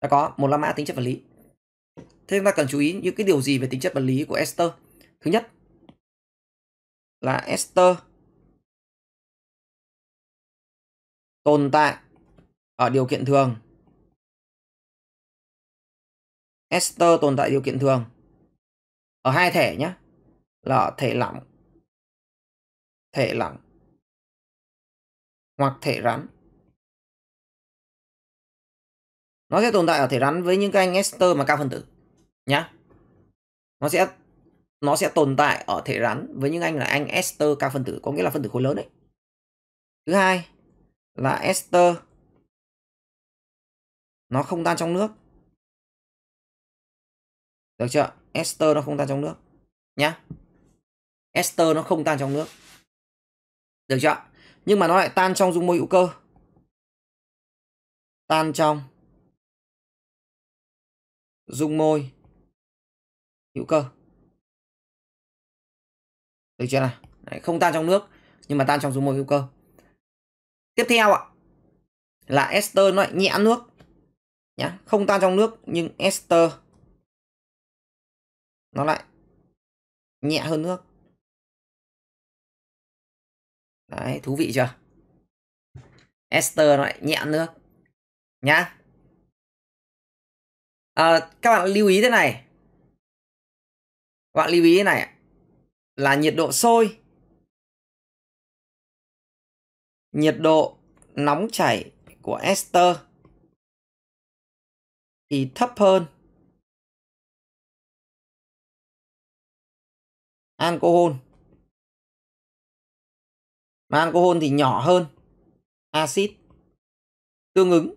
ta có một la mã tính chất vật lý thế chúng ta cần chú ý những cái điều gì về tính chất vật lý của ester thứ nhất là ester tồn tại ở điều kiện thường ester tồn tại điều kiện thường ở hai thể nhé là thể lỏng thể lỏng hoặc thể rắn nó sẽ tồn tại ở thể rắn với những cái anh ester mà cao phân tử nhá nó sẽ nó sẽ tồn tại ở thể rắn với những anh là anh ester cao phân tử có nghĩa là phân tử khối lớn đấy thứ hai là ester nó không tan trong nước được chưa ester nó không tan trong nước nhá ester nó không tan trong nước được chưa nhưng mà nó lại tan trong dung môi hữu cơ tan trong dung môi hữu cơ được chưa nào Đấy, không tan trong nước nhưng mà tan trong dung môi hữu cơ tiếp theo ạ là ester nó lại nhẹ nước nhá không tan trong nước nhưng ester nó lại nhẹ hơn nước đấy thú vị chưa ester nó lại nhẹ nước nhá à, các bạn lưu ý thế này các bạn lưu ý thế này là nhiệt độ sôi nhiệt độ nóng chảy của ester thì thấp hơn alcohol mà alcohol thì nhỏ hơn axit tương ứng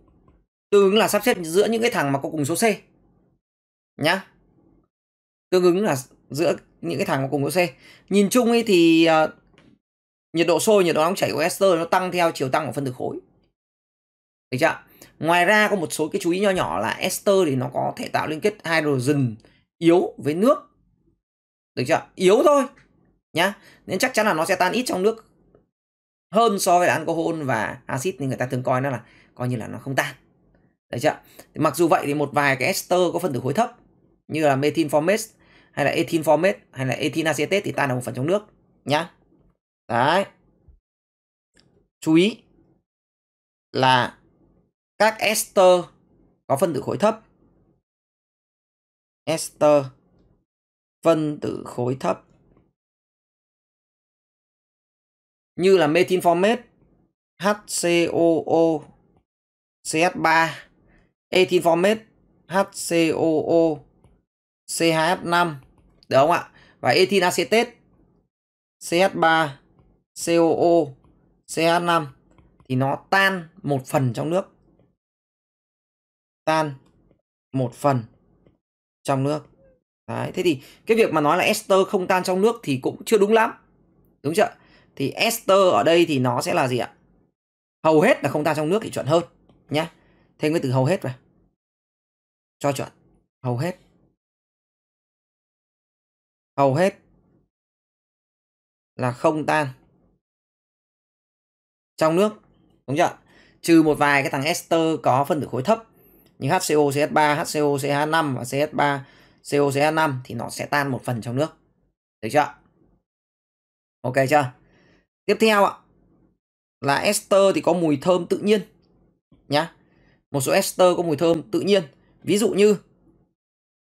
tương ứng là sắp xếp giữa những cái thằng mà có cùng số C nhá tương ứng là giữa những cái thằng cùng độ C nhìn chung ấy thì uh, nhiệt độ sôi nhiệt độ nóng chảy của ester nó tăng theo chiều tăng của phân tử khối được chưa ngoài ra có một số cái chú ý nho nhỏ là ester thì nó có thể tạo liên kết hydrogen yếu với nước được chưa yếu thôi nhá nên chắc chắn là nó sẽ tan ít trong nước hơn so với alcohol và axit thì người ta thường coi nó là coi như là nó không tan được chưa? Mặc dù vậy thì một vài cái ester có phân tử khối thấp như là methyl formate hay là ethyl formate hay là ethyl acetate thì tan là một phần trong nước nhá. Đấy. Chú ý là các ester có phân tử khối thấp ester phân tử khối thấp như là methyl formate HCOO CH3 ethyl formate HCOO CH5 được không ạ? Và ethyl acetate CH3 COO CH5 thì nó tan một phần trong nước. Tan một phần trong nước. Đấy, thế thì cái việc mà nói là ester không tan trong nước thì cũng chưa đúng lắm. Đúng chưa? Thì ester ở đây thì nó sẽ là gì ạ? Hầu hết là không tan trong nước thì chuẩn hơn nhá. Thêm cái từ hầu hết vào. Cho chuẩn. Hầu hết hầu hết là không tan trong nước đúng chưa trừ một vài cái thằng ester có phân tử khối thấp như HCO CH3 HCO CH5 và CH3 CO CH5 thì nó sẽ tan một phần trong nước được chưa ok chưa tiếp theo ạ là ester thì có mùi thơm tự nhiên nhá một số ester có mùi thơm tự nhiên ví dụ như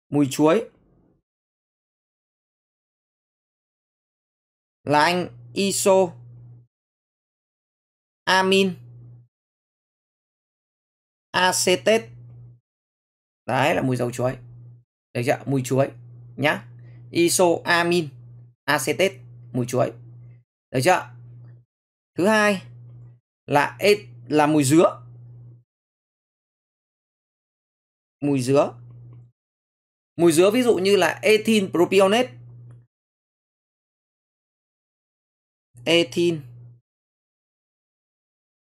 mùi chuối là anh iso amin acetet e đấy là mùi dầu chuối được chưa mùi chuối nhá iso amin acetet e mùi chuối được chưa thứ hai là et, là mùi dứa mùi dứa mùi dứa ví dụ như là ethyl propionate ethin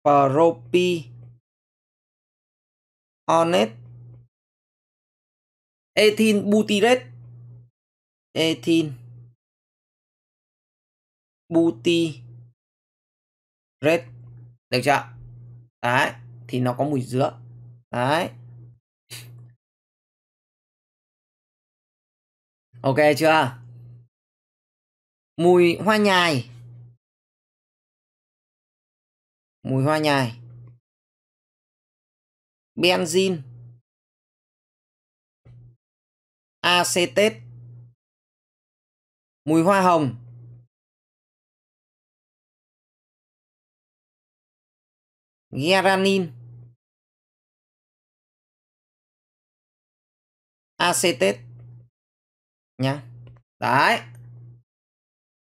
propy, onet ethin butyrate, ethin butyrate được chưa đấy thì nó có mùi dứa đấy ok chưa mùi hoa nhài mùi hoa nhài benzin acetet mùi hoa hồng geranin acetet nhá đấy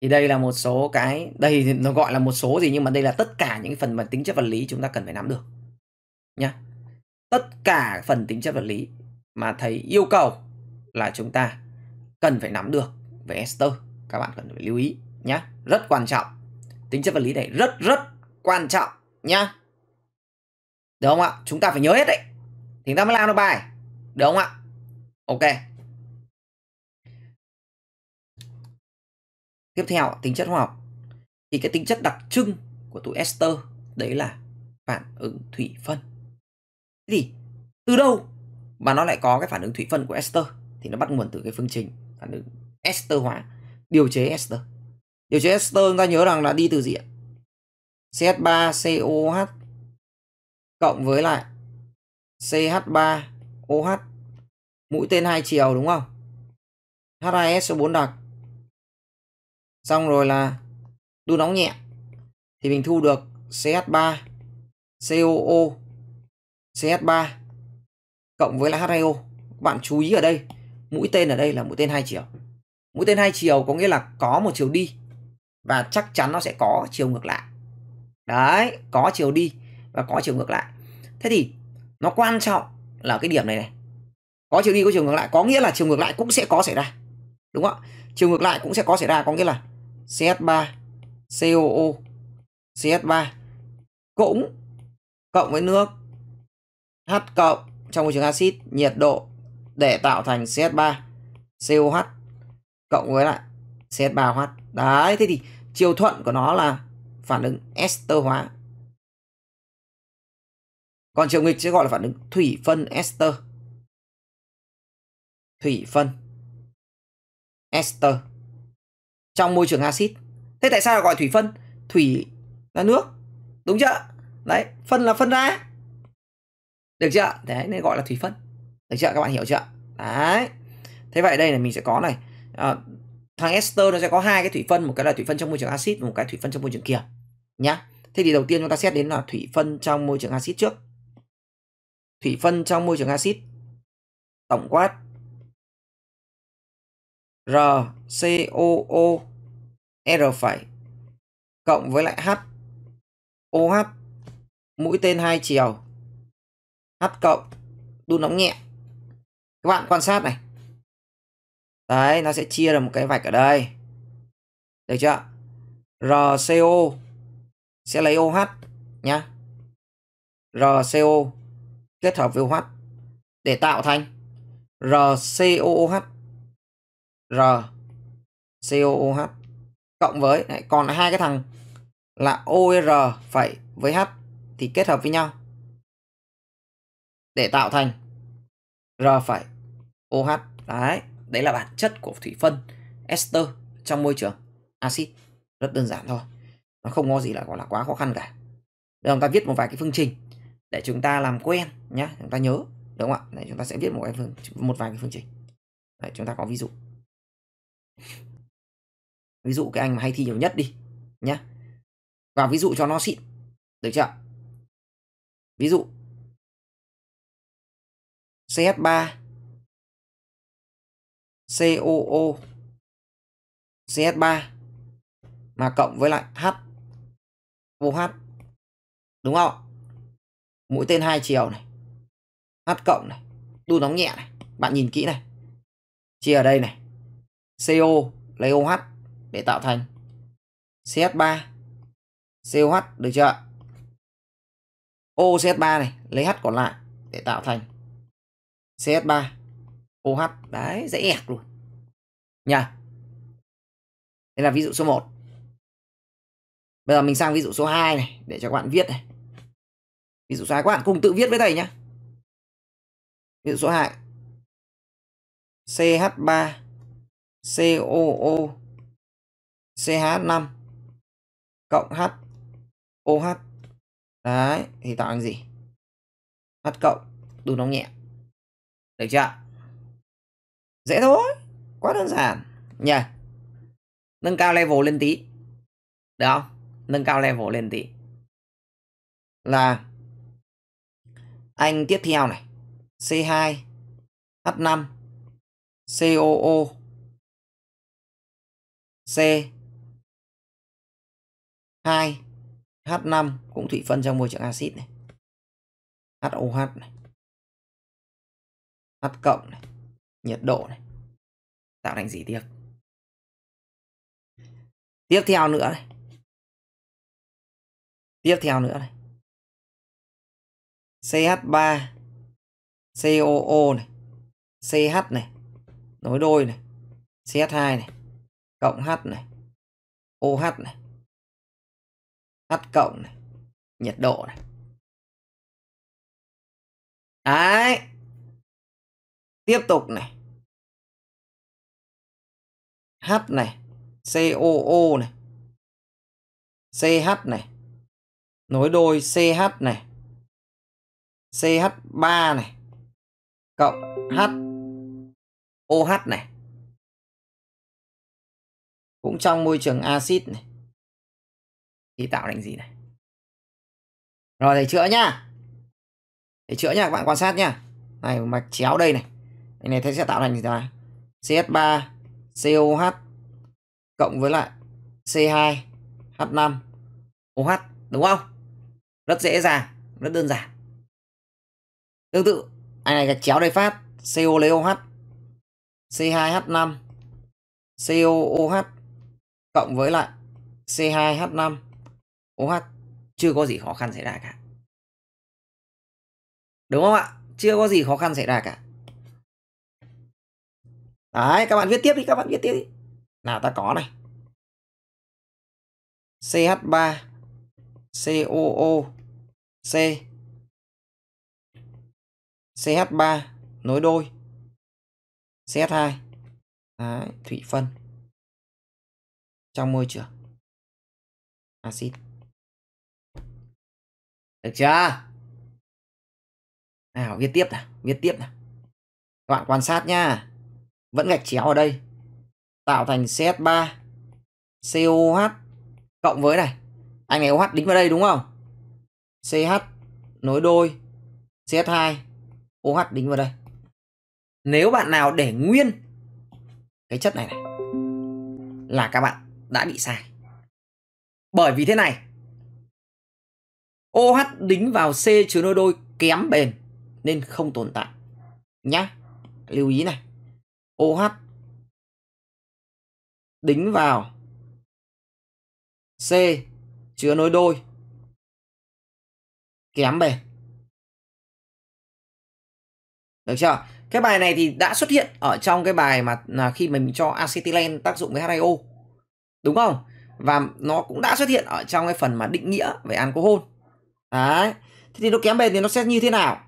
thì đây là một số cái đây thì nó gọi là một số gì nhưng mà đây là tất cả những phần mà tính chất vật lý chúng ta cần phải nắm được nhá tất cả phần tính chất vật lý mà thầy yêu cầu là chúng ta cần phải nắm được về ester các bạn cần phải lưu ý nhá rất quan trọng tính chất vật lý này rất rất quan trọng nhá được không ạ chúng ta phải nhớ hết đấy thì ta mới làm được bài được không ạ ok tiếp theo tính chất hóa học thì cái tính chất đặc trưng của tụ ester đấy là phản ứng thủy phân thế thì từ đâu mà nó lại có cái phản ứng thủy phân của ester thì nó bắt nguồn từ cái phương trình phản ứng ester hóa điều chế ester điều chế ester chúng ta nhớ rằng là đi từ gì ạ CH3COH cộng với lại CH3OH mũi tên hai chiều đúng không H2SO4 đặc xong rồi là đun nóng nhẹ thì mình thu được CH3 COO CH3 cộng với là H2O các bạn chú ý ở đây mũi tên ở đây là mũi tên hai chiều mũi tên hai chiều có nghĩa là có một chiều đi và chắc chắn nó sẽ có chiều ngược lại đấy có chiều đi và có chiều ngược lại thế thì nó quan trọng là cái điểm này này có chiều đi có chiều ngược lại có nghĩa là chiều ngược lại cũng sẽ có xảy ra đúng không ạ chiều ngược lại cũng sẽ có xảy ra có nghĩa là CS 3 COO, CS 3 cũng cộng với nước H cộng trong môi trường axit nhiệt độ để tạo thành CS 3 COH cộng với lại CS 3 oh Đấy, thế thì chiều thuận của nó là phản ứng ester hóa. Còn chiều nghịch sẽ gọi là phản ứng thủy phân ester. Thủy phân ester trong môi trường axit. Thế tại sao gọi thủy phân? Thủy là nước, đúng chưa? Đấy, phân là phân ra. Được chưa? Đấy, nên gọi là thủy phân. Được chưa? Các bạn hiểu chưa? Đấy. Thế vậy đây là mình sẽ có này. À, thằng ester nó sẽ có hai cái thủy phân, một cái là thủy phân trong môi trường axit và một cái thủy phân trong môi trường kiềm nhá. Thế thì đầu tiên chúng ta xét đến là thủy phân trong môi trường axit trước. Thủy phân trong môi trường axit tổng quát R C O O R phẩy cộng với lại H OH mũi tên hai chiều H cộng đun nóng nhẹ các bạn quan sát này đấy nó sẽ chia ra một cái vạch ở đây được chưa RCO sẽ lấy OH nhá RCO kết hợp với OH để tạo thành RCOOH R COOH cộng với lại còn hai cái thằng là OR e, phải với H thì kết hợp với nhau để tạo thành R phải OH. Đấy, đấy là bản chất của thủy phân ester trong môi trường axit. Rất đơn giản thôi. Nó không có gì là gọi là quá khó khăn cả. Bây chúng ta viết một vài cái phương trình để chúng ta làm quen nhá, chúng ta nhớ đúng không ạ? Đấy, chúng ta sẽ viết một vài phương, một vài cái phương trình. Đấy, chúng ta có ví dụ ví dụ cái anh mà hay thi nhiều nhất đi nhá và ví dụ cho nó xịn được chưa ví dụ CH3 COO CH3 mà cộng với lại H OH đúng không mũi tên hai chiều này H cộng này đun nóng nhẹ này bạn nhìn kỹ này chia ở đây này CO lấy OH để tạo thành CH3 COH được chưa? OCH3 này lấy H còn lại để tạo thành CH3 OH đấy dễ ẹc luôn nha đây là ví dụ số 1 bây giờ mình sang ví dụ số 2 này để cho các bạn viết này ví dụ số 2 các bạn cùng tự viết với thầy nhé ví dụ số 2 CH3 COO CH5 cộng H OH đấy thì tạo thành gì H cộng đun nóng nhẹ được chưa dễ thôi quá đơn giản nhỉ nâng cao level lên tí được không nâng cao level lên tí là anh tiếp theo này C2 H5 COO C 2 H5 cũng thủy phân trong môi trường axit này. HOH này. H cộng này, nhiệt độ này. Tạo thành gì tiếp? Tiếp theo nữa này. Tiếp theo nữa này. CH3 COO này, CH này, nối đôi này, CH2 này, cộng h này OH này H cộng này nhiệt độ này đấy tiếp tục này H này COO này CH này nối đôi CH này CH3 này cộng H OH này cũng trong môi trường axit này thì tạo thành gì này rồi thầy chữa nhá thầy chữa nhá các bạn quan sát nhá này mạch chéo đây này đây này thầy sẽ tạo thành gì ta CH3 COH cộng với lại C2 H5 OH đúng không rất dễ dàng rất đơn giản tương tự anh này gạch chéo đây phát CO lấy OH C2H5 COOH cộng với lại C2H5 OH chưa có gì khó khăn xảy ra cả. Đúng không ạ? Chưa có gì khó khăn xảy ra cả. Đấy, các bạn viết tiếp đi, các bạn viết tiếp đi. Nào ta có này. CH3 COO C CH3 nối đôi CH2 Đấy, thủy phân trong môi trường axit được chưa nào viết tiếp nào viết tiếp nào các bạn quan sát nha vẫn gạch chéo ở đây tạo thành CH3 COH cộng với này anh này OH đính vào đây đúng không CH nối đôi CH2 OH đính vào đây nếu bạn nào để nguyên cái chất này này là các bạn đã bị sai. Bởi vì thế này, OH đính vào C chứa nối đôi kém bền nên không tồn tại. Nhá, lưu ý này. OH đính vào C chứa nối đôi kém bền. Được chưa? Cái bài này thì đã xuất hiện ở trong cái bài mà à, khi mình cho acetylene tác dụng với H2O đúng không và nó cũng đã xuất hiện ở trong cái phần mà định nghĩa về alcohol đấy thế thì nó kém bền thì nó sẽ như thế nào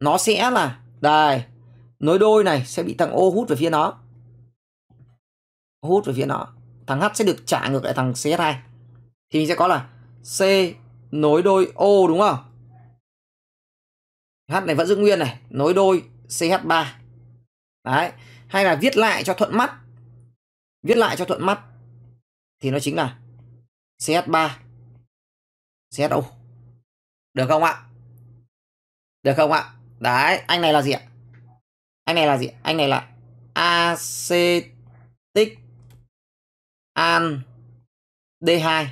nó sẽ là đây nối đôi này sẽ bị thằng O hút về phía nó hút về phía nó thằng H sẽ được trả ngược lại thằng CH2 thì mình sẽ có là C nối đôi O đúng không H này vẫn giữ nguyên này nối đôi CH3 đấy hay là viết lại cho thuận mắt viết lại cho thuận mắt thì nó chính là CH3 CHO được không ạ được không ạ đấy anh này là gì ạ anh này là gì anh này là acetic an D2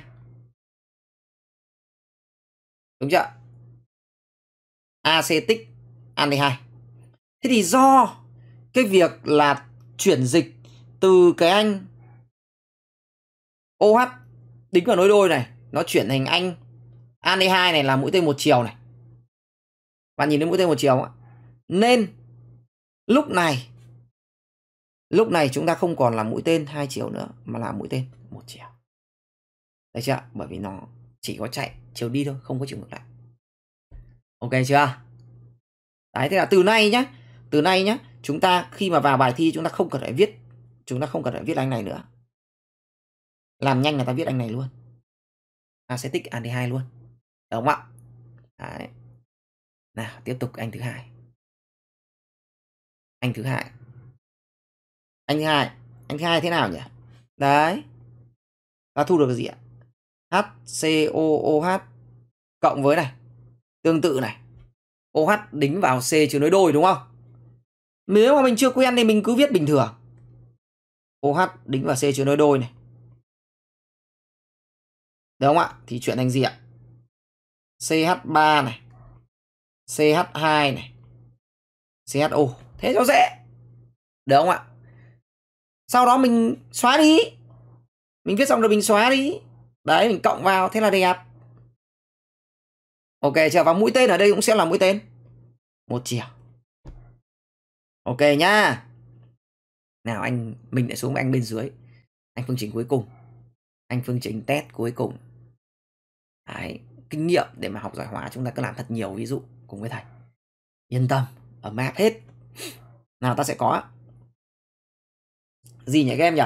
đúng chưa acetic an D2 thế thì do cái việc là chuyển dịch từ cái anh OH tính vào nối đôi này, nó chuyển thành anh AN2 này là mũi tên một chiều này. Bạn nhìn thấy mũi tên một chiều không ạ? Nên lúc này lúc này chúng ta không còn là mũi tên hai chiều nữa mà là mũi tên một chiều. Đấy chưa? Bởi vì nó chỉ có chạy chiều đi thôi, không có chiều ngược lại. Ok chưa? Đấy thế là từ nay nhá, từ nay nhá, chúng ta khi mà vào bài thi chúng ta không cần phải viết chúng ta không cần phải viết anh này nữa làm nhanh là ta viết anh này luôn acetic aldehyde luôn đúng không ạ Đấy. nào tiếp tục anh thứ hai anh thứ hai anh thứ hai anh thứ hai thế nào nhỉ đấy ta thu được cái gì ạ HCOOH cộng với này tương tự này OH đính vào C chứ nối đôi đúng không nếu mà mình chưa quen thì mình cứ viết bình thường OH đính vào C chứ nối đôi này Đúng không ạ? Thì chuyện thành gì ạ? CH3 này. CH2 này. CHO. Thế cho dễ. Được không ạ? Sau đó mình xóa đi. Mình viết xong rồi mình xóa đi. Đấy, mình cộng vào. Thế là đẹp. Ok chờ vào mũi tên ở đây cũng sẽ là mũi tên. Một chiều. Ok nhá. Nào anh, mình lại xuống anh bên dưới. Anh phương trình cuối cùng. Anh phương trình test cuối cùng. Đấy, kinh nghiệm để mà học giỏi hóa chúng ta cứ làm thật nhiều ví dụ cùng với thầy yên tâm ở map hết nào ta sẽ có gì nhỉ các em nhỉ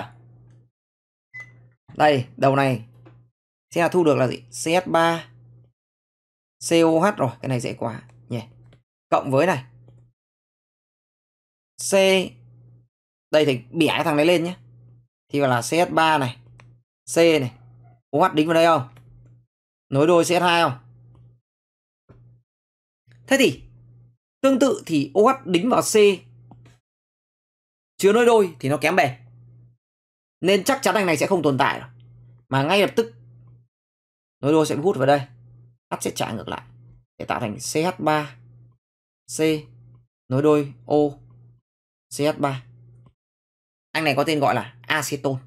đây đầu này sẽ thu được là gì cs3 coh rồi cái này dễ quá nhỉ cộng với này c đây thì bẻ cái thằng đấy lên nhé thì gọi là cs3 này c này oh đính vào đây không nối đôi CH2 không? Thế thì tương tự thì OH đính vào C chứa nối đôi thì nó kém bền. Nên chắc chắn anh này sẽ không tồn tại Mà ngay lập tức nối đôi sẽ hút vào đây. H sẽ trả ngược lại để tạo thành CH3 C nối đôi O CH3. Anh này có tên gọi là acetone.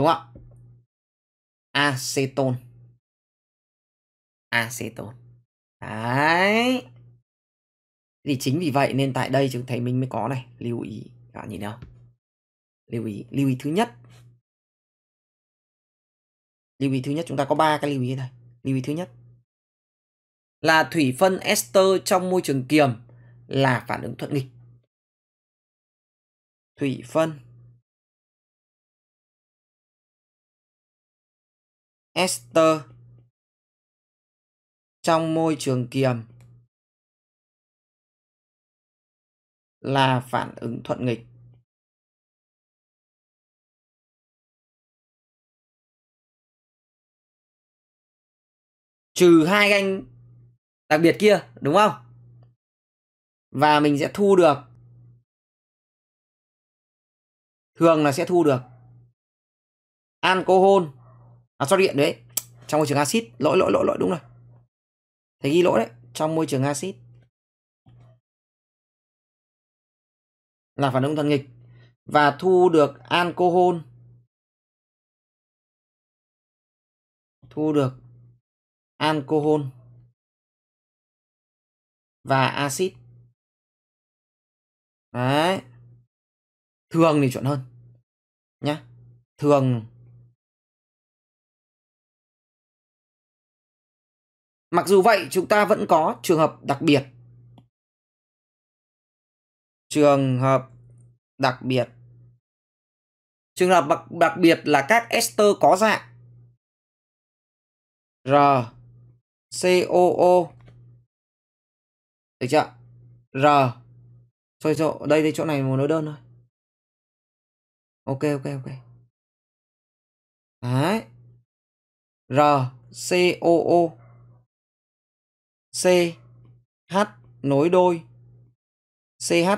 đúng không aceton aceton đấy thì chính vì vậy nên tại đây chúng thấy mình mới có này lưu ý các bạn nhìn nào. lưu ý lưu ý thứ nhất lưu ý thứ nhất chúng ta có ba cái lưu ý này lưu ý thứ nhất là thủy phân ester trong môi trường kiềm là phản ứng thuận nghịch thủy phân Esther trong môi trường kiềm là phản ứng thuận nghịch. Trừ hai ganh đặc biệt kia, đúng không? Và mình sẽ thu được thường là sẽ thu được alcohol à sorry điện đấy trong môi trường axit lỗi lỗi lỗi lỗi đúng rồi thầy ghi lỗi đấy trong môi trường axit là phản ứng thuận nghịch và thu được alcohol thu được alcohol và axit đấy thường thì chuẩn hơn nhá thường Mặc dù vậy, chúng ta vẫn có trường hợp đặc biệt. Trường hợp đặc biệt. Trường hợp đặc, đặc biệt là các ester có dạng R COO Được chưa? R Rồi chỗ đây đây chỗ này một nối đơn thôi. Ok ok ok. Đấy. R COO C H nối đôi CH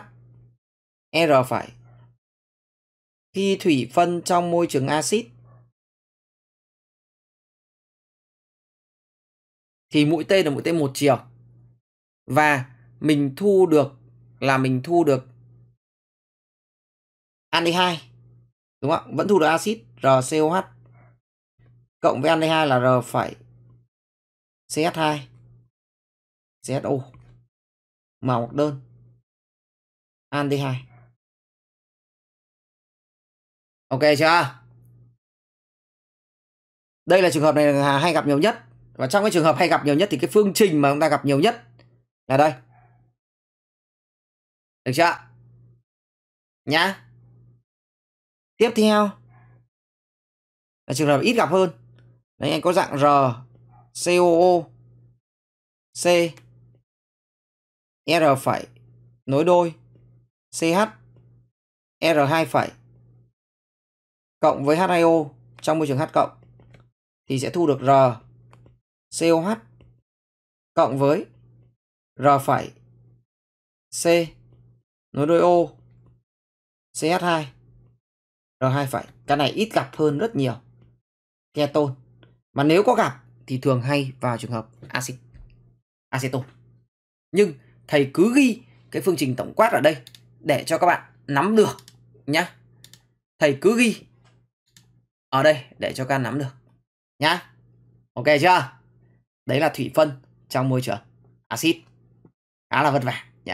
R phải khi thủy phân trong môi trường axit thì mũi T là mũi T một chiều và mình thu được là mình thu được ND2 đúng không? Vẫn thu được axit RCOH cộng với ND2 là R phải CH2 ZO màu đơn anti 2 ok chưa đây là trường hợp này là hay gặp nhiều nhất và trong cái trường hợp hay gặp nhiều nhất thì cái phương trình mà chúng ta gặp nhiều nhất là đây được chưa nhá tiếp theo là trường hợp ít gặp hơn đấy anh có dạng r COO C R phẩy nối đôi CH R2 phẩy cộng với H2O trong môi trường H cộng thì sẽ thu được R COH cộng với R phẩy C nối đôi O CH2 R2 phẩy cái này ít gặp hơn rất nhiều keton mà nếu có gặp thì thường hay vào trường hợp axit aceton nhưng thầy cứ ghi cái phương trình tổng quát ở đây để cho các bạn nắm được nhá. Thầy cứ ghi ở đây để cho các nắm được nhá. Ok chưa? Đấy là thủy phân trong môi trường axit. Khá là vất vả nhỉ.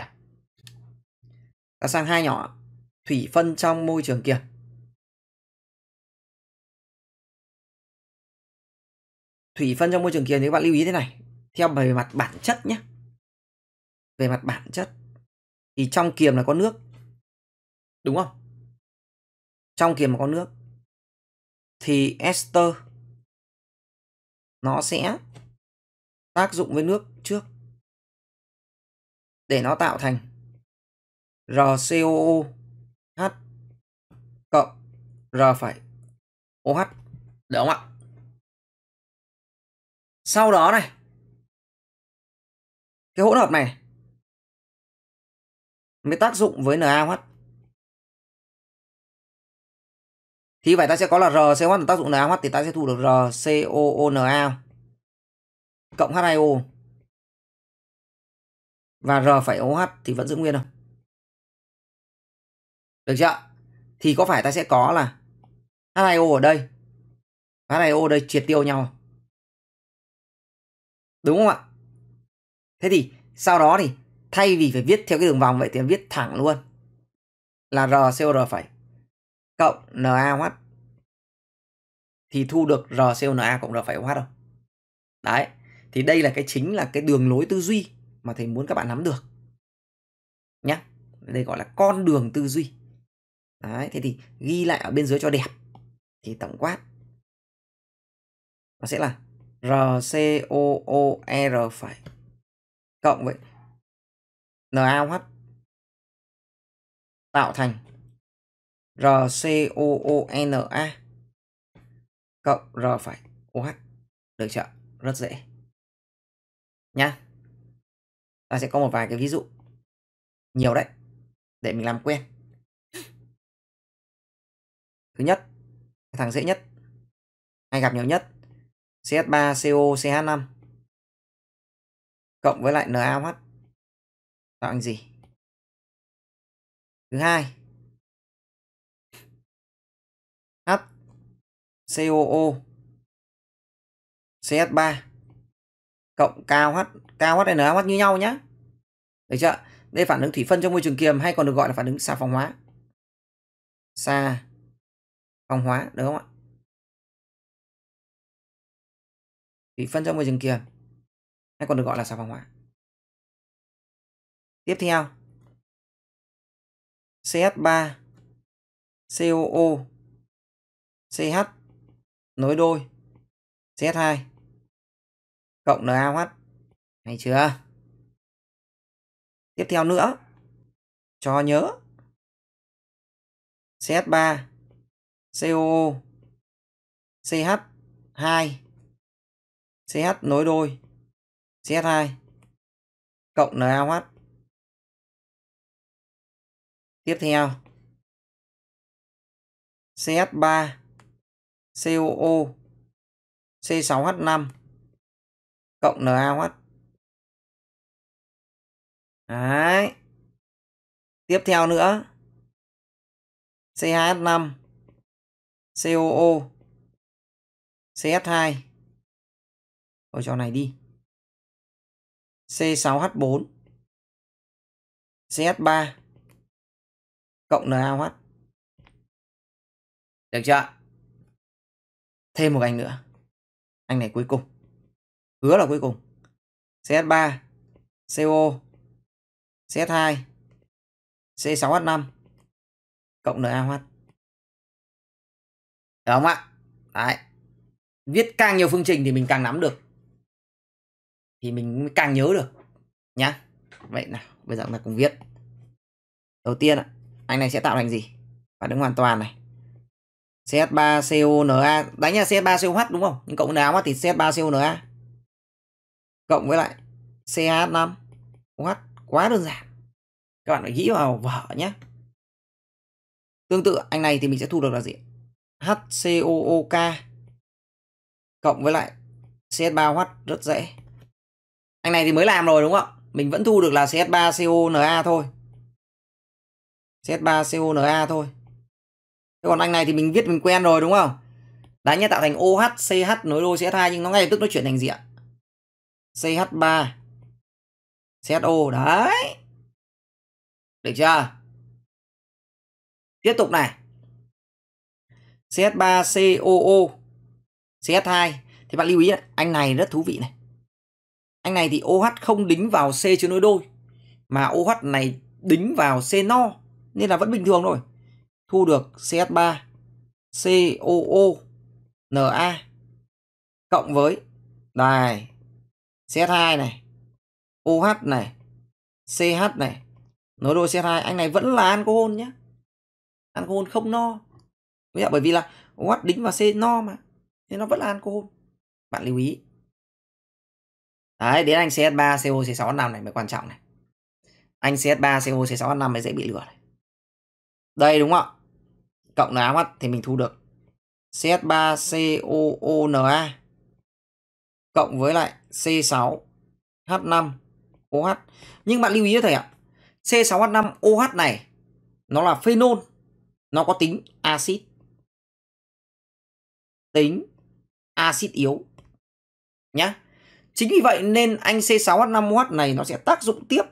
Ta sang hai nhỏ thủy phân trong môi trường kia. Thủy phân trong môi trường kia thì các bạn lưu ý thế này, theo bề mặt bản chất nhé về mặt bản chất thì trong kiềm là có nước đúng không trong kiềm là có nước thì ester nó sẽ tác dụng với nước trước để nó tạo thành RCOOH cộng R phải OH được không ạ? Sau đó này cái hỗn hợp này mới tác dụng với NaOH. Thì vậy ta sẽ có là RCOH tác dụng NaOH thì ta sẽ thu được RCOONa cộng H2O. Và R'OH thì vẫn giữ nguyên không? Được chưa? Thì có phải ta sẽ có là H2O ở đây H2O ở đây triệt tiêu nhau Đúng không ạ? Thế thì sau đó thì thay vì phải viết theo cái đường vòng vậy thì em viết thẳng luôn là RCOR phải cộng NaOH thì thu được RCONA cộng R phải OH đâu. Đấy, thì đây là cái chính là cái đường lối tư duy mà thầy muốn các bạn nắm được. Nhá. Đây gọi là con đường tư duy. Đấy, thế thì ghi lại ở bên dưới cho đẹp. Thì tổng quát nó sẽ là RCOOR phải cộng với NaOH tạo thành RCOONa cộng R phải OH. Được chưa? Rất dễ. Nha. Ta sẽ có một vài cái ví dụ nhiều đấy để mình làm quen. Thứ nhất, thằng dễ nhất hay gặp nhiều nhất CH3COCH5 cộng với lại NaOH tạo thành gì thứ hai H COO CH3 cộng KH H như nhau nhá được chưa đây phản ứng thủy phân trong môi trường kiềm hay còn được gọi là phản ứng xà phòng hóa xà phòng hóa được không ạ thủy phân trong môi trường kiềm hay còn được gọi là xà phòng hóa Tiếp theo, CH3, COO, CH nối đôi, CH2 cộng NaOH. Hay chưa? Tiếp theo nữa, cho nhớ CH3, COO, CH2, CH nối đôi, CH2 cộng NaOH Tiếp theo, CH3, COO, C6H5 cộng NaOH. Đấy. Tiếp theo nữa, CH5, COO, CH2. Ở chỗ này đi. C6H4, CH3, cộng NaOH. Được chưa? Thêm một anh nữa. Anh này cuối cùng. Hứa là cuối cùng. CH3, CO, CH2, C6H5 cộng NaOH. Được không ạ? Đấy. Viết càng nhiều phương trình thì mình càng nắm được. Thì mình càng nhớ được. Nhá. Vậy nào, bây giờ chúng ta cùng viết. Đầu tiên ạ. À, anh này sẽ tạo thành gì phản ứng hoàn toàn này CH3CONA đánh là CH3COH đúng không nhưng cộng nào mà thì CH3CONA cộng với lại CH5OH quá đơn giản các bạn phải nghĩ vào vở nhé tương tự anh này thì mình sẽ thu được là gì HCOOK cộng với lại CH3OH rất dễ anh này thì mới làm rồi đúng không mình vẫn thu được là CH3CONA thôi Z3CONA thôi. Thế còn anh này thì mình viết mình quen rồi đúng không? Đánh nhé tạo thành OH, CH nối đôi CH2 nhưng nó ngay lập tức nó chuyển thành gì ạ? CH3 CHO đấy. Được chưa? Tiếp tục này. CH3COO CH2 thì bạn lưu ý này, anh này rất thú vị này. Anh này thì OH không đính vào C chứa nối đôi mà OH này đính vào C no nên là vẫn bình thường thôi. Thu được CS 3 COO Na cộng với này CH2 này OH này CH này nối đôi CH2 anh này vẫn là alcohol nhé alcohol không no bởi vì là OH đính vào C no mà nên nó vẫn là alcohol bạn lưu ý Đấy, đến anh CS 3 COC C6H5 này mới quan trọng này. Anh CS 3 COC C6H5 mới dễ bị lừa này đây đúng không ạ cộng là mắt thì mình thu được CH3COONA cộng với lại C6H5OH. Nhưng bạn lưu ý cho thầy ạ, C6H5OH này nó là phenol, nó có tính axit. Tính axit yếu nhá. Chính vì vậy nên anh C6H5OH này nó sẽ tác dụng tiếp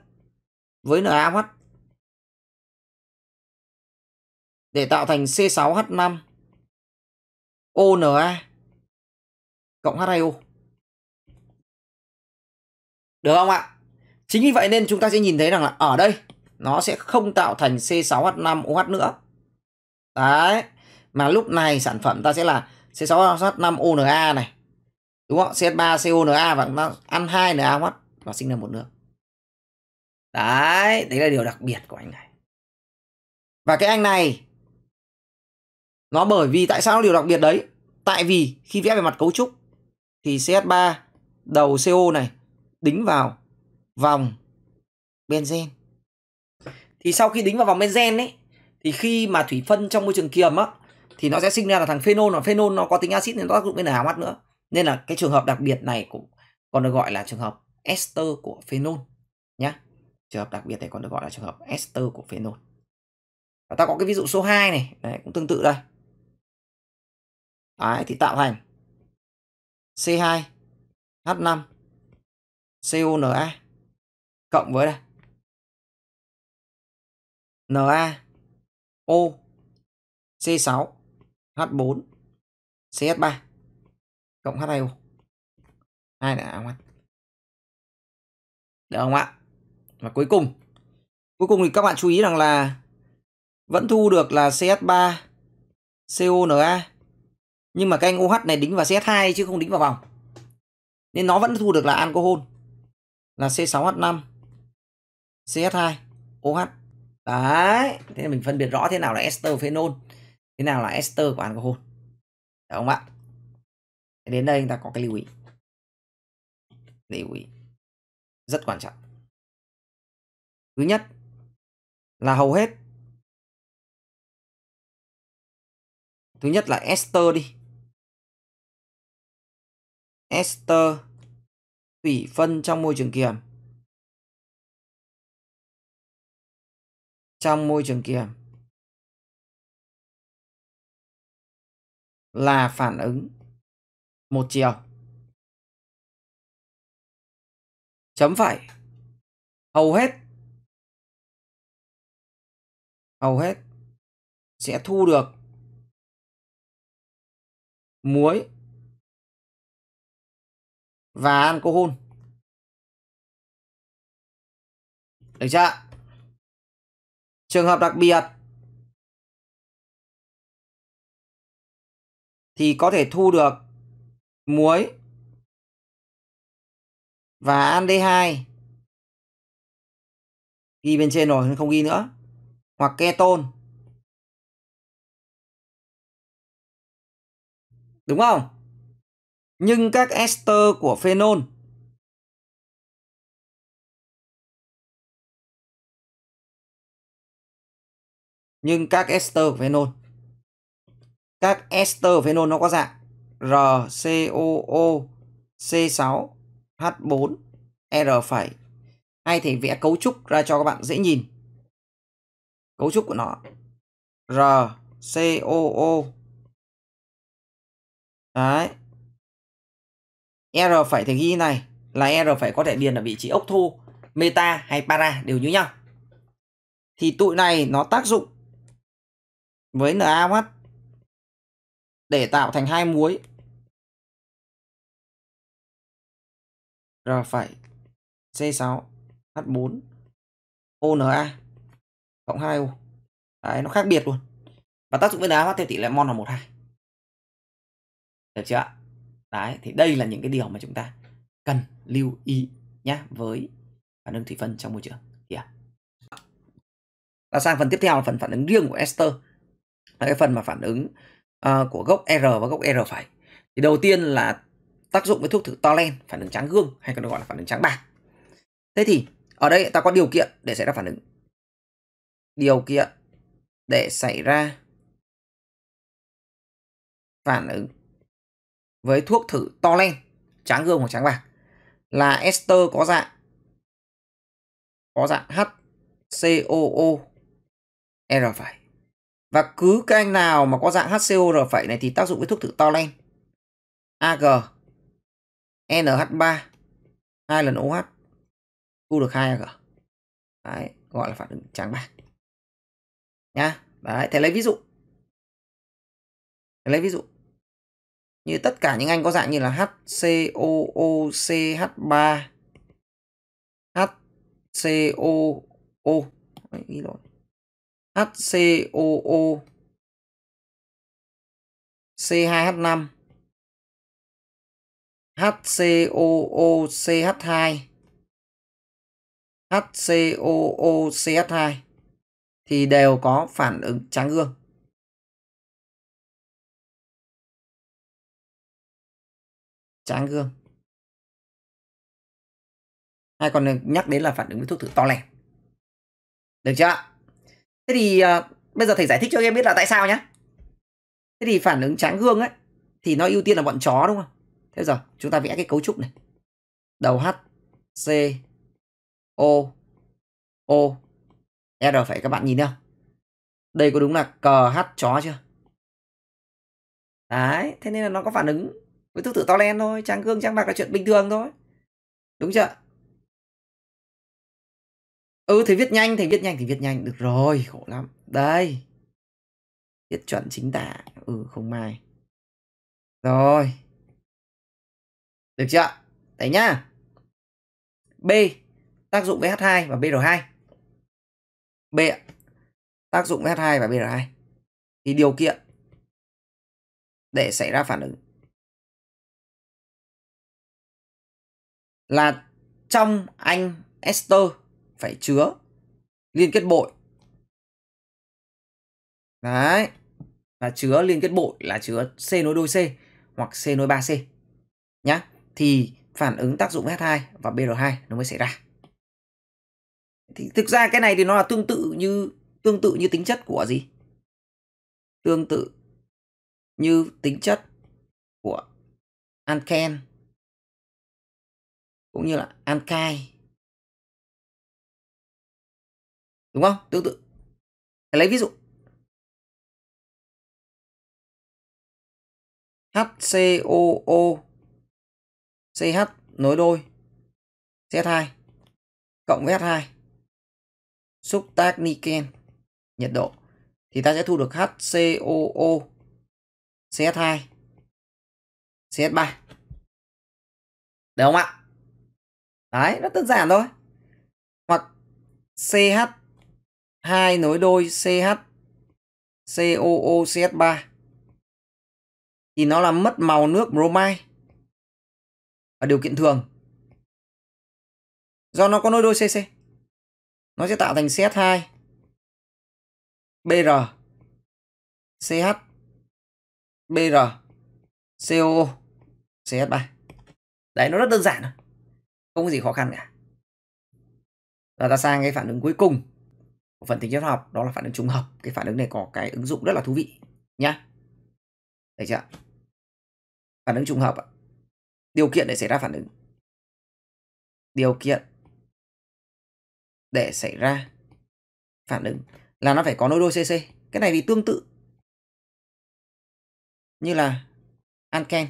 với NaOH để tạo thành C6H5 ONA cộng H2O. Được không ạ? Chính vì vậy nên chúng ta sẽ nhìn thấy rằng là ở đây nó sẽ không tạo thành C6H5OH nữa. Đấy. Mà lúc này sản phẩm ta sẽ là C6H5ONA này. Đúng không? CH3CONA và chúng ta ăn 2NaOH và sinh ra một nước. Đấy, đấy là điều đặc biệt của anh này. Và cái anh này nó bởi vì tại sao nó điều đặc biệt đấy tại vì khi vẽ về mặt cấu trúc thì CH3 đầu CO này đính vào vòng benzen thì sau khi đính vào vòng benzen ấy thì khi mà thủy phân trong môi trường kiềm á thì nó sẽ sinh ra là thằng phenol và phenol nó có tính axit nên nó tác dụng với mắt nữa nên là cái trường hợp đặc biệt này cũng còn được gọi là trường hợp ester của phenol nhá trường hợp đặc biệt này còn được gọi là trường hợp ester của phenol và ta có cái ví dụ số 2 này đấy, cũng tương tự đây Đấy, thì tạo thành C2 H5 CONA cộng với đây Na O C6 H4 CS3 cộng H2O hai là không ạ được không ạ và cuối cùng cuối cùng thì các bạn chú ý rằng là vẫn thu được là CS3 CONA nhưng mà các anh OH này đính vào CH2 chứ không đính vào vòng nên nó vẫn thu được là alcohol là C6H5 CH2 OH đấy thế mình phân biệt rõ thế nào là ester phenol thế nào là ester của alcohol được không ạ đến đây chúng ta có cái lưu ý lưu ý rất quan trọng thứ nhất là hầu hết thứ nhất là ester đi ester thủy phân trong môi trường kiềm trong môi trường kiềm là phản ứng một chiều chấm phải hầu hết hầu hết sẽ thu được muối và alcohol. Được chưa? Trường hợp đặc biệt thì có thể thu được muối và aldehyde ghi bên trên rồi không ghi nữa hoặc keton đúng không nhưng các ester của phenol nhưng các ester của phenol các ester của phenol nó có dạng RCOO C6H4 R phẩy hay thì vẽ cấu trúc ra cho các bạn dễ nhìn cấu trúc của nó RCOO đấy R phải thì ghi này là R phải có thể điền ở vị trí ốc thu, meta hay para đều như nhau. Thì tụi này nó tác dụng với NaOH để tạo thành hai muối R phải C6H4 ONA cộng 2O. Đấy nó khác biệt luôn. Và tác dụng với NaOH theo tỷ lệ mol là 12. Được chưa ạ? Đấy, thì đây là những cái điều mà chúng ta cần lưu ý nhé với phản ứng thủy phân trong môi trường. Yeah. Và sang phần tiếp theo là phần phản ứng riêng của ester là cái phần mà phản ứng uh, của gốc R và gốc R phải. Thì đầu tiên là tác dụng với thuốc thử tolen, phản ứng trắng gương hay còn gọi là phản ứng trắng bạc. Thế thì ở đây ta có điều kiện để xảy ra phản ứng. Điều kiện để xảy ra phản ứng với thuốc thử to len tráng gương hoặc tráng bạc là ester có dạng có dạng HCOO R phẩy. Và cứ cái anh nào mà có dạng HCOR phẩy này thì tác dụng với thuốc thử to len AG NH3 hai lần OH thu được hai AG. Đấy, gọi là phản ứng tráng bạc. Nhá. Đấy, thế lấy ví dụ. Thế lấy ví dụ như tất cả những anh có dạng như là HCOOCH3 HCOO ý lỗi HCOO C2H5 HCOOCH2 ch 2 thì đều có phản ứng trắng gương tráng gương hay còn nhắc đến là phản ứng với thuốc thử to lẻ được chưa thế thì uh, bây giờ thầy giải thích cho em biết là tại sao nhé thế thì phản ứng tráng gương ấy thì nó ưu tiên là bọn chó đúng không thế giờ chúng ta vẽ cái cấu trúc này đầu h c o o r phải các bạn nhìn thấy không đây có đúng là cờ h chó chưa đấy thế nên là nó có phản ứng với thứ tự to len thôi tráng gương tráng bạc là chuyện bình thường thôi đúng chưa ừ thì viết nhanh thì viết nhanh thì viết nhanh được rồi khổ lắm đây viết chuẩn chính tả ừ không may, rồi được chưa đấy nhá b tác dụng với h2 và br2 b tác dụng với h2 và br2 thì điều kiện để xảy ra phản ứng là trong anh ester phải chứa liên kết bội. Đấy. Và chứa liên kết bội là chứa C nối đôi C hoặc C nối 3C. Nhá. Thì phản ứng tác dụng H2 và BR2 nó mới xảy ra. Thì thực ra cái này thì nó là tương tự như tương tự như tính chất của gì? Tương tự như tính chất của anken cũng như là ancai đúng không tương tự lấy ví dụ HCOO CH nối đôi Z2 cộng với H2 xúc tác niken nhiệt độ thì ta sẽ thu được HCOO CH2 CH3 được không ạ? đấy rất đơn giản thôi hoặc CH 2 nối đôi CH COO CH3 thì nó là mất màu nước bromide ở điều kiện thường do nó có nối đôi CC nó sẽ tạo thành CH2 BR CH BR COO CH3 đấy nó rất đơn giản rồi không có gì khó khăn cả rồi ta sang cái phản ứng cuối cùng của phần tính chất học đó là phản ứng trùng hợp cái phản ứng này có cái ứng dụng rất là thú vị nhá được chưa phản ứng trùng hợp điều kiện để xảy ra phản ứng điều kiện để xảy ra phản ứng là nó phải có nối đôi CC cái này vì tương tự như là anken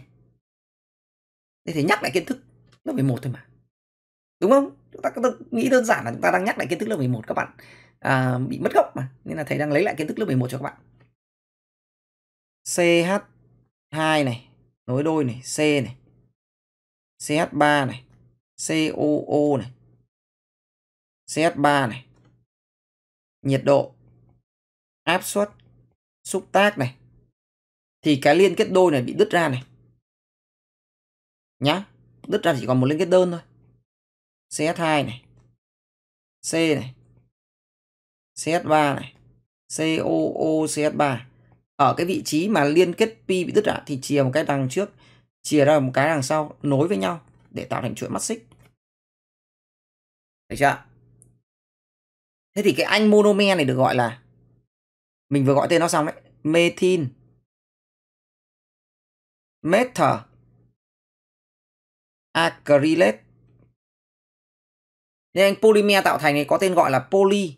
thế thì nhắc lại kiến thức nó phải một thôi mà đúng không chúng ta, cứ nghĩ đơn giản là chúng ta đang nhắc lại kiến thức lớp 11 các bạn à, bị mất gốc mà nên là thầy đang lấy lại kiến thức lớp 11 cho các bạn CH2 này nối đôi này C này CH3 này COO này CH3 này nhiệt độ áp suất xúc tác này thì cái liên kết đôi này bị đứt ra này nhá đứt ra chỉ còn một liên kết đơn thôi Z2 này, C này, CH3 này, COOCH3. Ở cái vị trí mà liên kết pi bị đứt ạ thì chia một cái đằng trước, chia ra một cái đằng sau nối với nhau để tạo thành chuỗi mắt xích. Được chưa? Thế thì cái anh monomer này được gọi là mình vừa gọi tên nó xong đấy, methyl methyl acrylate nên polymer tạo thành này có tên gọi là poly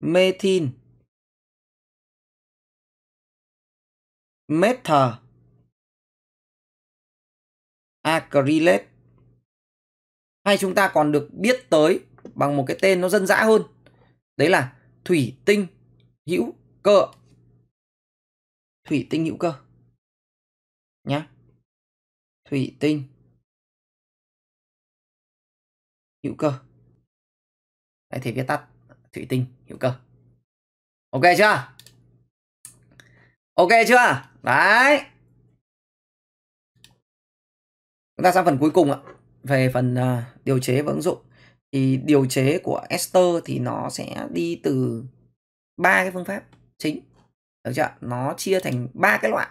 methyl mether acrylate hay chúng ta còn được biết tới bằng một cái tên nó dân dã hơn đấy là thủy tinh hữu cơ thủy tinh hữu cơ nhá thủy tinh hữu cơ đấy thì viết tắt thủy tinh hữu cơ ok chưa ok chưa đấy chúng ta sang phần cuối cùng ạ về phần uh, điều chế và ứng dụng thì điều chế của ester thì nó sẽ đi từ ba cái phương pháp chính được chưa nó chia thành ba cái loại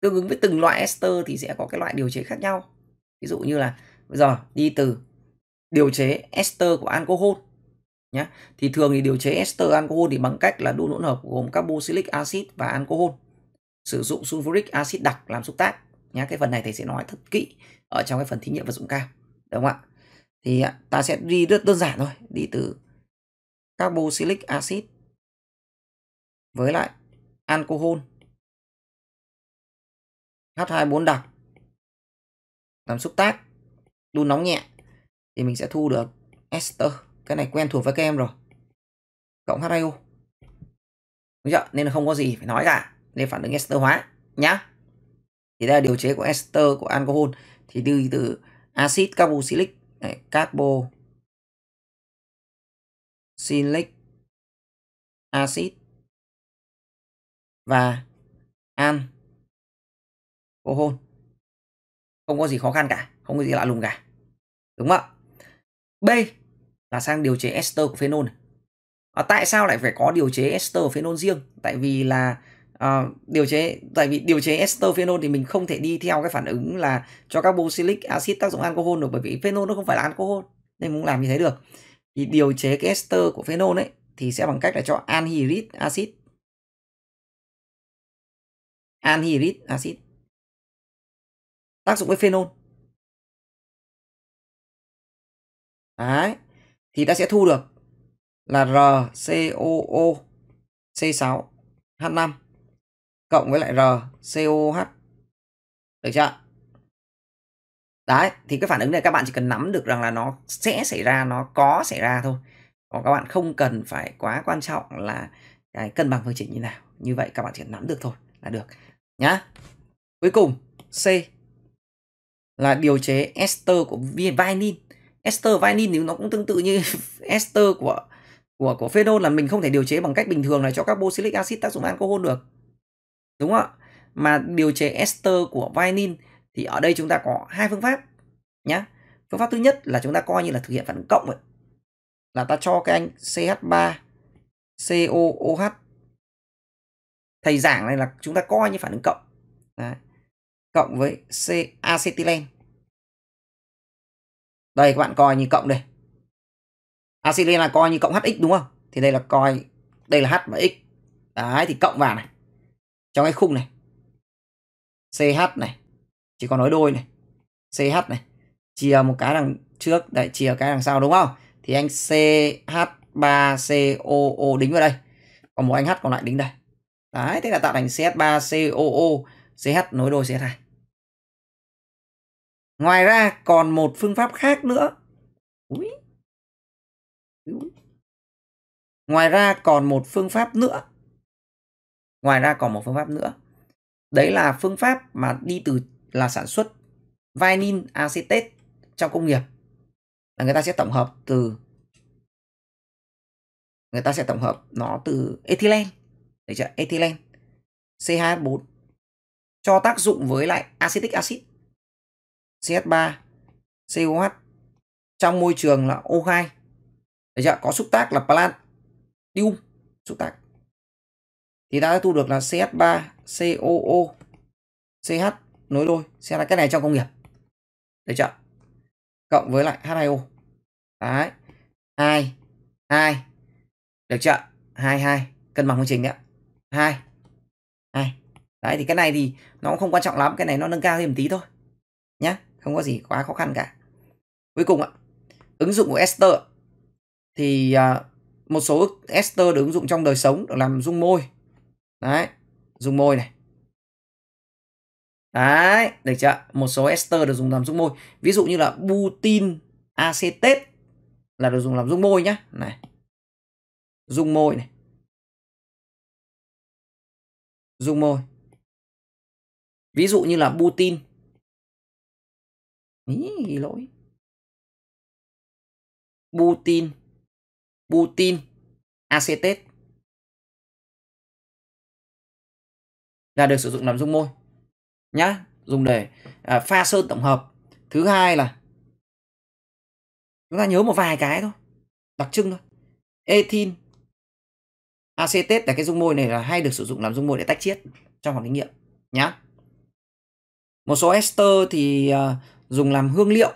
tương ứng với từng loại ester thì sẽ có cái loại điều chế khác nhau ví dụ như là bây giờ đi từ điều chế ester của alcohol nhé thì thường thì điều chế ester alcohol thì bằng cách là đun hỗn hợp gồm carboxylic acid và alcohol sử dụng sulfuric acid đặc làm xúc tác nhé cái phần này thầy sẽ nói thật kỹ ở trong cái phần thí nghiệm vật dụng cao đúng không ạ thì à, ta sẽ đi rất đơn giản thôi đi từ carboxylic acid với lại alcohol H24 đặc làm xúc tác đun nóng nhẹ thì mình sẽ thu được ester cái này quen thuộc với các em rồi cộng HIO đúng chưa nên là không có gì phải nói cả nên phản ứng ester hóa nhá thì đây là điều chế của ester của alcohol thì từ từ axit carboxylic này, carboxylic axit và an cô hôn không có gì khó khăn cả không có gì lạ lùng cả đúng không ạ B là sang điều chế ester của phenol này. À, tại sao lại phải có điều chế ester phenol riêng? Tại vì là à, điều chế tại vì điều chế ester phenol thì mình không thể đi theo cái phản ứng là cho carboxylic acid tác dụng alcohol được bởi vì phenol nó không phải là alcohol nên muốn làm như thế được. Thì điều chế cái ester của phenol ấy thì sẽ bằng cách là cho anhydride acid anhydride acid tác dụng với phenol Đấy. Thì ta sẽ thu được là RCOO C6 H5 cộng với lại RCOH. Được chưa? Đấy, thì cái phản ứng này các bạn chỉ cần nắm được rằng là nó sẽ xảy ra, nó có xảy ra thôi. Còn các bạn không cần phải quá quan trọng là cái cân bằng phương trình như nào. Như vậy các bạn chỉ nắm được thôi là được. Nhá. Cuối cùng, C là điều chế ester của vitamin ester vanillin thì nó cũng tương tự như ester của của của phenol là mình không thể điều chế bằng cách bình thường là cho các carboxylic acid tác dụng alcohol được đúng không ạ mà điều chế ester của vanillin thì ở đây chúng ta có hai phương pháp nhá phương pháp thứ nhất là chúng ta coi như là thực hiện phản ứng cộng ấy. là ta cho cái anh CH3 COOH thầy giảng này là chúng ta coi như phản ứng cộng Đấy. cộng với C acetylene đây các bạn coi như cộng đây acylin là coi như cộng hx đúng không thì đây là coi đây là h và x đấy thì cộng vào này trong cái khung này ch này chỉ còn nối đôi này ch này chia một cái đằng trước đấy chia cái đằng sau đúng không thì anh CH3COO đính vào đây còn một anh H còn lại đính đây đấy thế là tạo thành CH3COO CH nối đôi CH2 Ngoài ra còn một phương pháp khác nữa. Ngoài ra còn một phương pháp nữa. Ngoài ra còn một phương pháp nữa. Đấy là phương pháp mà đi từ là sản xuất vinyl acetate trong công nghiệp. Là người ta sẽ tổng hợp từ người ta sẽ tổng hợp nó từ ethylene. Đấy chưa? Ethylene CH4 cho tác dụng với lại acetic acid CH3, COH trong môi trường là O2. Đấy chưa? Có xúc tác là palladium xúc tác. Thì ta đã thu được là CH3, COO, CH nối đôi. Xem là cái này trong công nghiệp. Đấy chưa? Cộng với lại H2O. Đấy. 2 2 được chưa? 2 2 cân bằng công trình đấy. 2 2. Đấy thì cái này thì nó cũng không quan trọng lắm, cái này nó nâng cao thêm một tí thôi. Nhá không có gì quá khó khăn cả cuối cùng ạ ứng dụng của ester thì à, một số ester được ứng dụng trong đời sống được làm dung môi đấy dung môi này đấy được chưa một số ester được dùng làm dung môi ví dụ như là butin acetet là được dùng làm dung môi nhá này dung môi này dung môi ví dụ như là butin Ý, ghi lỗi. Butin. Butin. Acetet. Là được sử dụng làm dung môi. Nhá, dùng để à, pha sơn tổng hợp. Thứ hai là chúng ta nhớ một vài cái thôi, đặc trưng thôi. Ethin acetet là cái dung môi này là hay được sử dụng làm dung môi để tách chiết trong phòng thí nghiệm nhá. Một số ester thì uh, dùng làm hương liệu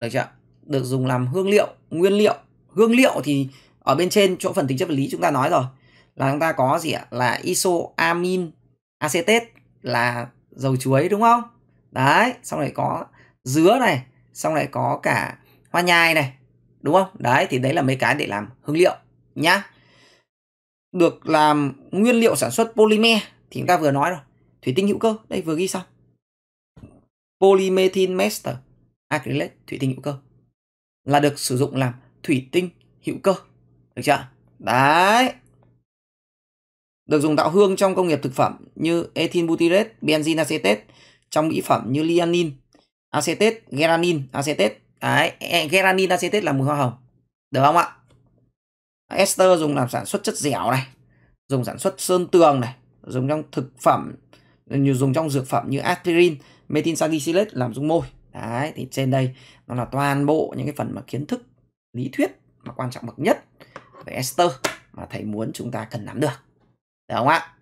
được chưa được dùng làm hương liệu nguyên liệu hương liệu thì ở bên trên chỗ phần tính chất vật lý chúng ta nói rồi là chúng ta có gì ạ là isoamin acetate là dầu chuối đúng không đấy xong lại có dứa này xong lại có cả hoa nhài này đúng không đấy thì đấy là mấy cái để làm hương liệu nhá được làm nguyên liệu sản xuất polymer thì chúng ta vừa nói rồi thủy tinh hữu cơ đây vừa ghi xong polymethyl ester acrylate thủy tinh hữu cơ là được sử dụng làm thủy tinh hữu cơ được chưa đấy được dùng tạo hương trong công nghiệp thực phẩm như ethyl butyrate benzene acetate trong mỹ phẩm như lianin acetate geranin acetate đấy e, geranin acetate là mùi hoa hồng được không ạ ester dùng làm sản xuất chất dẻo này dùng sản xuất sơn tường này dùng trong thực phẩm dùng trong dược phẩm như aspirin Metin methylsalicylate làm dung môi đấy thì trên đây nó là toàn bộ những cái phần mà kiến thức lý thuyết mà quan trọng bậc nhất về ester mà thầy muốn chúng ta cần nắm được được không ạ